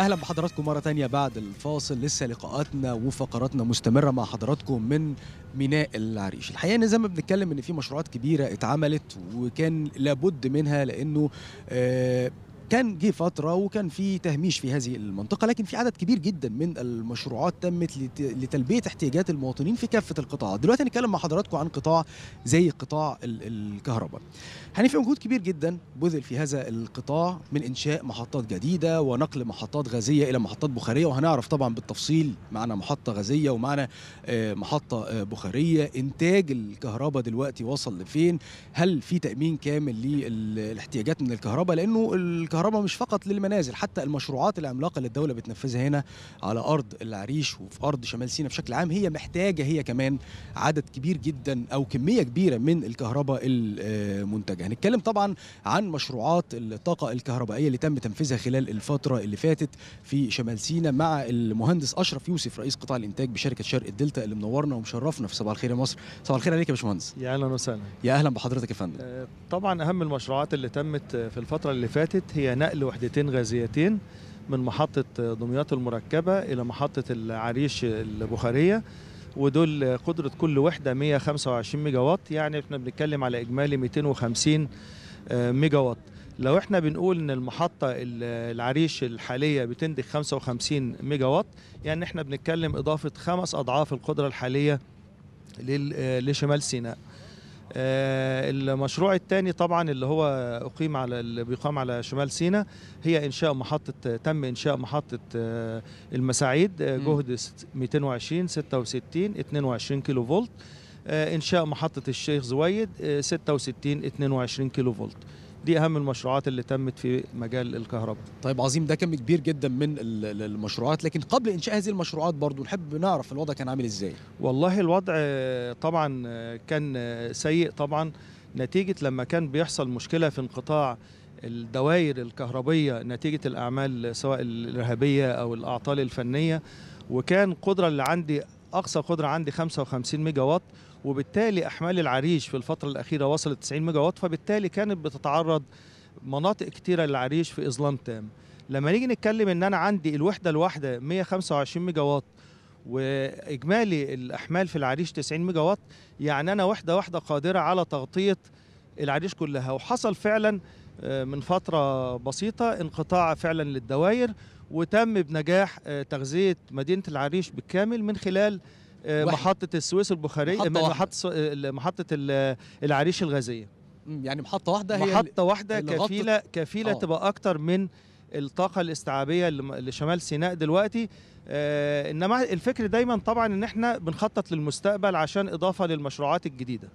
اهلا بحضراتكم مره تانية بعد الفاصل لسه لقاءاتنا وفقراتنا مستمره مع حضراتكم من ميناء العريش الحقيقه ان زي ما بنتكلم ان في مشروعات كبيره اتعملت وكان لابد منها لانه آه كان جه فتره وكان في تهميش في هذه المنطقه لكن في عدد كبير جدا من المشروعات تمت لتلبيه احتياجات المواطنين في كافه القطاعات دلوقتي هنتكلم مع حضراتكم عن قطاع زي قطاع الكهرباء في مجهود كبير جدا بذل في هذا القطاع من انشاء محطات جديده ونقل محطات غازيه الى محطات بخاريه وهنعرف طبعا بالتفصيل معنا محطه غازيه ومعنا آه، محطه آه، بخاريه انتاج الكهرباء دلوقتي وصل لفين هل في تامين كامل للاحتياجات من الكهرباء لانه الكهرباء الكهرباء مش فقط للمنازل حتى المشروعات العملاقه اللي الدوله بتنفذها هنا على ارض العريش وفي ارض شمال سيناء بشكل عام هي محتاجه هي كمان عدد كبير جدا او كميه كبيره من الكهرباء المنتجه هنتكلم طبعا عن مشروعات الطاقه الكهربائيه اللي تم تنفيذها خلال الفتره اللي فاتت في شمال سيناء مع المهندس اشرف يوسف رئيس قطاع الانتاج بشركه شرق الدلتا اللي منورنا ومشرفنا في صباح الخير يا مصر صباح الخير عليك يا باشمهندس يا اهلا وسهلا يا اهلا بحضرتك يا فندم آه، طبعا اهم المشروعات اللي تمت في الفتره اللي فاتت هي نقل وحدتين غازيتين من محطة دمياط المركبة إلى محطة العريش البخارية ودول قدرة كل وحدة 125 ميجا وات يعني احنا بنتكلم على إجمالي 250 ميجا وات لو احنا بنقول ان المحطة العريش الحالية بتنتج 55 ميجا وات يعني احنا بنتكلم إضافة خمس أضعاف القدرة الحالية لشمال سيناء آه، المشروع الثاني طبعا اللي هو اقيم على اللي بيقام على شمال سينا هي انشاء محطه تم انشاء محطه آه، المساعيد آه، جهد 220 66 22 كيلو فولت انشاء محطه الشيخ زويد 66 22 كيلو فولت دي اهم المشروعات اللي تمت في مجال الكهرباء طيب عظيم ده كم كبير جدا من المشروعات لكن قبل انشاء هذه المشروعات برضو نحب نعرف الوضع كان عامل ازاي والله الوضع طبعا كان سيء طبعا نتيجه لما كان بيحصل مشكله في انقطاع الدوائر الكهربيه نتيجه الاعمال سواء الارهابيه او الاعطال الفنيه وكان قدره اللي عندي اقصى قدره عندي 55 ميجا وات وبالتالي احمال العريش في الفتره الاخيره وصلت 90 ميجا وات فبالتالي كانت بتتعرض مناطق كتيره للعريش في اظلام تام لما نيجي نتكلم ان انا عندي الوحده الواحده 125 ميجا وات واجمالي الاحمال في العريش 90 ميجا وات يعني انا وحده واحده قادره على تغطيه العريش كلها وحصل فعلا آه، من فتره بسيطه انقطاع فعلا للدوائر وتم بنجاح آه، تغذيه مدينه العريش بالكامل من خلال آه، محطه السويس البخاري محطه محطه, محطة العريش الغازيه يعني محطه واحده هي محطه واحده كفيله كفيله أوه. تبقى اكتر من الطاقه الاستيعابيه لشمال سيناء دلوقتي آه، انما الفكر دايما طبعا ان احنا بنخطط للمستقبل عشان اضافه للمشروعات الجديده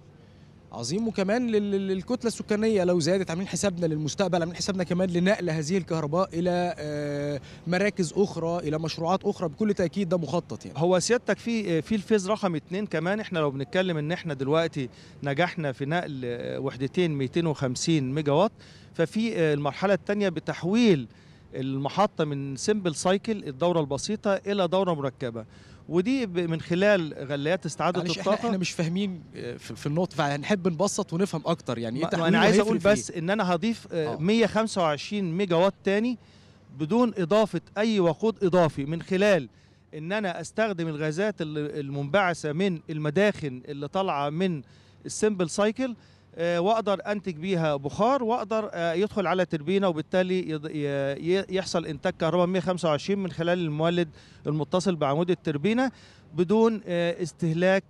عظيم وكمان للكتله السكانيه لو زادت عاملين حسابنا للمستقبل عاملين حسابنا كمان لنقل هذه الكهرباء الى آه، مراكز اخرى الى مشروعات اخرى بكل تاكيد ده مخطط يعني هو سيادتك في آه، في الفيز رقم اثنين كمان احنا لو بنتكلم ان احنا دلوقتي نجحنا في نقل آه، وحدتين 250 ميجا وات ففي المرحله الثانيه بتحويل المحطه من سمبل سايكل الدوره البسيطه الى دوره مركبه ودي من خلال غلايات استعاده الطاقه احنا, مش فاهمين آه، في النقطه فهنحب نبسط ونفهم اكتر يعني ايه انا عايز اقول بس ان انا هضيف 125 ميجا وات تاني بدون اضافه اي وقود اضافي من خلال ان انا استخدم الغازات المنبعثه من المداخن اللي طالعه من السمبل سايكل آه، واقدر انتج بيها بخار واقدر آه، يدخل على تربينه وبالتالي يحصل انتاج كهرباء 125 من خلال المولد المتصل بعمود التربينه بدون آه، استهلاك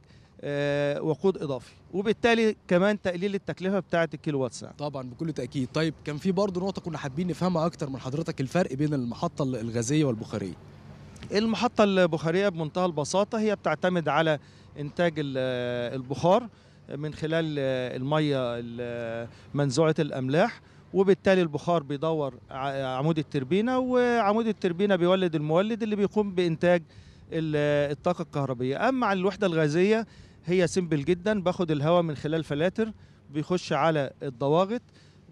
وقود اضافي وبالتالي كمان تقليل التكلفه بتاعه وات ساعه طبعا بكل تاكيد طيب كان في برضه نقطه كنا حابين نفهمها اكتر من حضرتك الفرق بين المحطه الغازيه والبخاريه المحطه البخاريه بمنتهى البساطه هي بتعتمد على انتاج البخار من خلال آه، الميه آه، منزوعه الاملاح وبالتالي البخار بيدور آه، عمود التربينه وعمود التربينه بيولد المولد اللي بيقوم بانتاج الطاقه الكهربيه اما عن الوحده الغازيه هي سيمبل جدا باخد الهواء من خلال فلاتر بيخش على الضواغط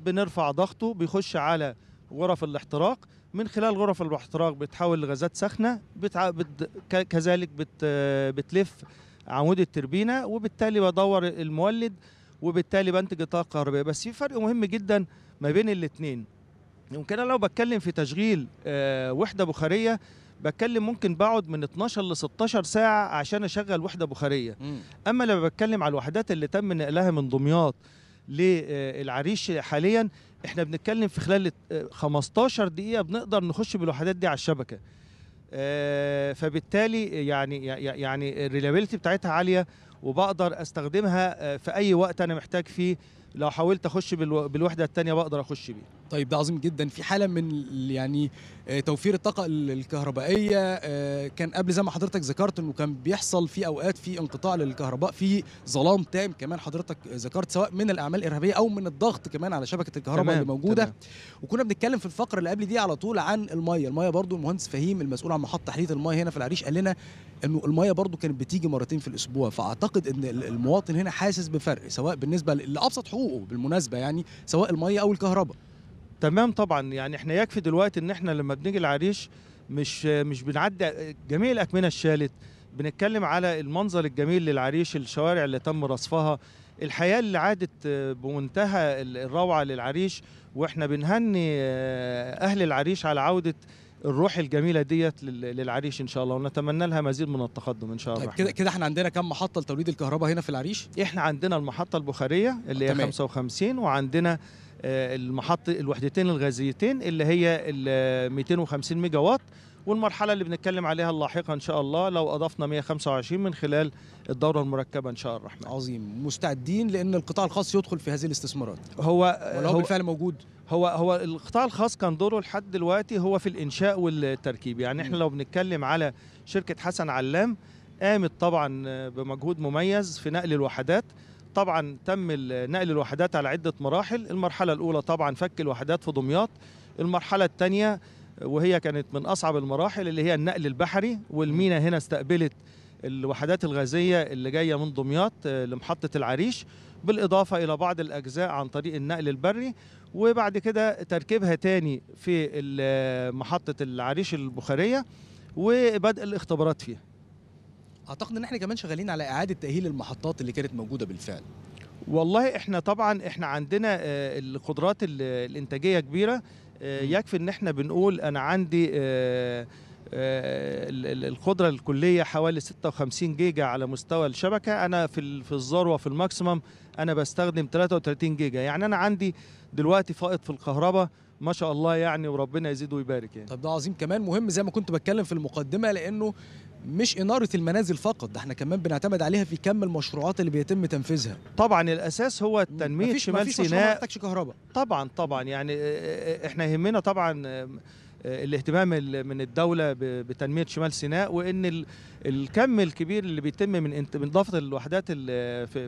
بنرفع ضغطه بيخش على غرف الاحتراق من خلال غرف الاحتراق بتحول لغازات سخنه كذلك بتلف عمود التربينه وبالتالي بدور المولد وبالتالي بنتج الطاقه الكهربائيه بس في فرق مهم جدا ما بين الاثنين يمكن انا لو بتكلم في تشغيل آه، وحده بخاريه بتكلم ممكن بقعد من 12 ل 16 ساعه عشان اشغل وحده بخاريه اما لما بتكلم على الوحدات اللي تم نقلها من دمياط للعريش آه، حاليا احنا بنتكلم في خلال 15 آه، دقيقه بنقدر نخش بالوحدات دي على الشبكه آه، فبالتالي يعني يعني الريلابيلتي بتاعتها عاليه وبقدر استخدمها آه، في اي وقت انا محتاج فيه لو حاولت اخش بالوحده الثانيه بقدر اخش بيه طيب ده عظيم جدا في حاله من يعني آه، توفير الطاقه الكهربائيه آه، كان قبل زي ما حضرتك ذكرت انه كان بيحصل في اوقات في انقطاع للكهرباء في ظلام تام كمان حضرتك ذكرت سواء من الاعمال الارهابيه او من الضغط كمان على شبكه الكهرباء تمام اللي موجوده تمام. وكنا بنتكلم في الفقره اللي قبل دي على طول عن الميه الميه برضو المهندس فهيم المسؤول عن محطه تحليه الميه هنا في العريش قال لنا انه الميه برضو كانت بتيجي مرتين في الاسبوع فاعتقد ان المواطن هنا حاسس بفرق سواء بالنسبه لابسط حقوق حقوقه بالمناسبه يعني سواء الميه او الكهرباء تمام طبعا يعني احنا يكفي دلوقتي ان احنا لما بنيجي العريش مش مش بنعدي جميع الاكمنه الشالت بنتكلم على المنظر الجميل للعريش الشوارع اللي تم رصفها الحياه اللي عادت بمنتهى الروعه للعريش واحنا بنهني آه، اهل العريش على عوده الروح الجميله ديت للعريش ان شاء الله ونتمنى لها مزيد من التقدم ان شاء الله طيب كده كده احنا عندنا كم محطه لتوليد الكهرباء هنا في العريش احنا عندنا المحطه البخاريه اللي هي 55 وعندنا آه، المحطه الوحدتين الغازيتين اللي هي 250 ميجا وات والمرحله اللي بنتكلم عليها اللاحقه ان شاء الله لو اضفنا 125 من خلال الدوره المركبه ان شاء الرحمن عظيم مستعدين لان القطاع الخاص يدخل في هذه الاستثمارات هو ولا هو بالفعل موجود هو هو القطاع الخاص كان دوره لحد دلوقتي هو في الانشاء والتركيب يعني احنا لو بنتكلم على شركه حسن علام قامت طبعا بمجهود مميز في نقل الوحدات طبعا تم نقل الوحدات على عده مراحل المرحله الاولى طبعا فك الوحدات في دمياط المرحله الثانيه وهي كانت من اصعب المراحل اللي هي النقل البحري والمينا هنا استقبلت الوحدات الغازيه اللي جايه من دمياط آه، لمحطه العريش بالاضافه الى بعض الاجزاء عن طريق النقل البري وبعد كده تركيبها تاني في آه، محطه العريش البخاريه وبدء الاختبارات فيها. اعتقد ان احنا كمان شغالين على اعاده تاهيل المحطات اللي كانت موجوده بالفعل. والله احنا طبعا احنا عندنا آه، القدرات الانتاجيه كبيره آه، يكفي ان احنا بنقول انا عندي آه، آه، القدره الكليه حوالي 56 جيجا على مستوى الشبكه انا في في الذروه في الماكسيمم انا بستخدم 33 جيجا يعني انا عندي دلوقتي فائض في الكهرباء ما شاء الله يعني وربنا يزيد ويبارك يعني طب ده عظيم كمان مهم زي ما كنت بتكلم في المقدمه لانه مش إنارة المنازل فقط ده احنا كمان بنعتمد عليها في كم المشروعات اللي بيتم تنفيذها طبعا الأساس هو تنمية مفيش شمال مفيش سيناء مفيش كهرباء طبعا طبعا يعني آه، آه، آه، احنا يهمنا طبعا الاهتمام من الدولة بتنمية شمال سيناء وإن الكم الكبير اللي بيتم من إضافة الوحدات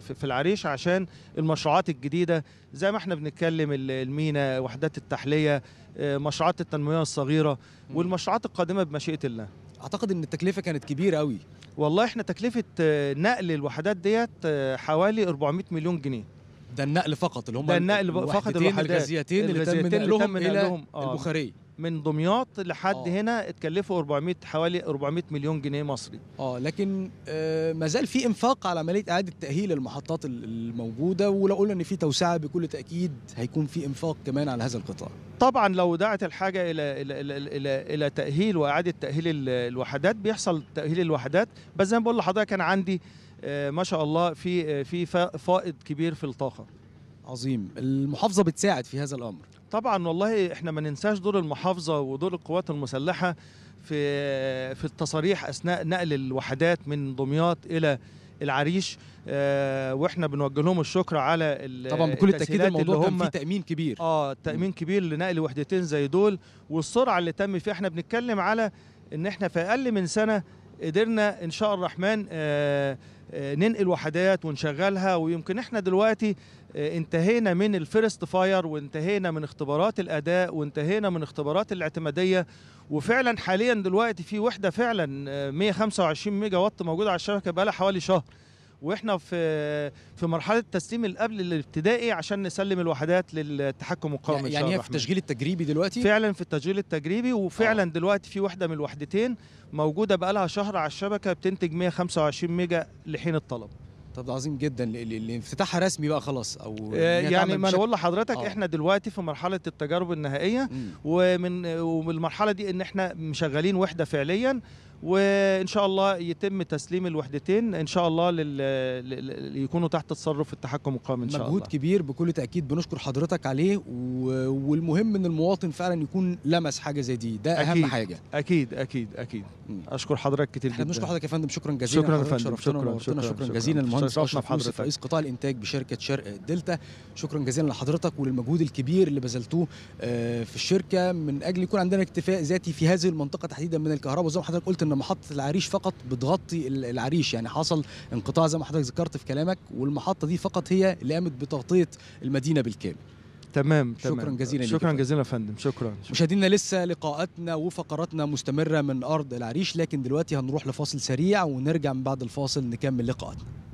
في العريش عشان المشروعات الجديدة زي ما احنا بنتكلم المينا وحدات التحلية مشروعات التنمية الصغيرة والمشروعات القادمة بمشيئة الله اعتقد ان التكلفه كانت كبيره قوي والله احنا تكلفه آه، نقل الوحدات ديت آه، حوالي 400 مليون جنيه ده النقل فقط اللي هم ده النقل فقط الوحدات الغازيتين اللي تم نقلهم من آه. البخاريه من دمياط لحد أوه. هنا اتكلفوا 400 حوالي 400 مليون جنيه مصري اه لكن آه ما زال في انفاق على عمليه اعاده تاهيل المحطات الموجوده ولو قلنا ان في توسعه بكل تاكيد هيكون في انفاق كمان على هذا القطاع طبعا لو دعت الحاجه الى الى الى الى, إلى تاهيل واعاده تاهيل الوحدات بيحصل تاهيل الوحدات بس زي ما بقول لحضرتك انا عندي آه ما شاء الله في آه، في فائض كبير في الطاقه عظيم المحافظه بتساعد في هذا الامر طبعا والله احنا ما ننساش دور المحافظه ودور القوات المسلحه في في التصاريح اثناء نقل الوحدات من دمياط الى العريش آه، واحنا بنوجه لهم الشكر على طبعا بكل التاكيد الموضوع اللي هم كان فيه تامين كبير اه تامين كبير لنقل وحدتين زي دول والسرعه اللي تم فيها احنا بنتكلم على ان احنا في اقل من سنه قدرنا ان شاء الرحمن آه، آه، ننقل وحدات ونشغلها ويمكن احنا دلوقتي آه، انتهينا من الفيرست فاير وانتهينا من اختبارات الاداء وانتهينا من اختبارات الاعتماديه وفعلا حاليا دلوقتي في وحده فعلا 125 آه، ميجا وات موجوده على الشبكه بقى لها حوالي شهر واحنا في في مرحله التسليم القبل الابتدائي عشان نسلم الوحدات للتحكم القومي يعني هي في التشغيل التجريبي دلوقتي فعلا في التشغيل التجريبي وفعلا أوه. دلوقتي في وحده من الوحدتين موجوده بقى لها شهر على الشبكه بتنتج 125 ميجا لحين الطلب طب ده عظيم جدا اللي افتتاحها رسمي بقى خلاص او آه، يعني ما انا بقول لحضرتك آه. احنا دلوقتي في مرحله التجارب النهائيه مم. ومن والمرحله دي ان احنا مشغلين وحده فعليا وان شاء الله يتم تسليم الوحدتين ان شاء الله لل... يكونوا تحت تصرف التحكم القومي ان شاء الله مجهود كبير بكل تاكيد بنشكر حضرتك عليه و... والمهم ان المواطن فعلا يكون لمس حاجه زي دي ده اهم أكيد حاجه اكيد اكيد اكيد اشكر حضرتك كتير جدا بنشكر حضرتك يا فندم شكرا جزيلا شكرا يا فندم شكرا شكرا, شكرا جزيلا المهندس اشرف حضرتك رئيس قطاع الانتاج بشركه شرق الدلتا شكرا جزيلا لحضرتك وللمجهود الكبير اللي بذلتوه آه، في الشركه من اجل يكون عندنا اكتفاء ذاتي في هذه المنطقه تحديدا من الكهرباء زي ما حضرتك قلت ان محطه العريش فقط بتغطي العريش يعني حصل انقطاع زي ما حضرتك ذكرت في كلامك والمحطه دي فقط هي اللي قامت بتغطيه المدينه بالكامل تمام شكرا تمام. جزيلا شكرا جزيلا يا فندم شكرا, شكرا. مشاهدينا لسه لقاءاتنا وفقراتنا مستمره من ارض العريش لكن دلوقتي هنروح لفاصل سريع ونرجع من بعد الفاصل نكمل لقاءاتنا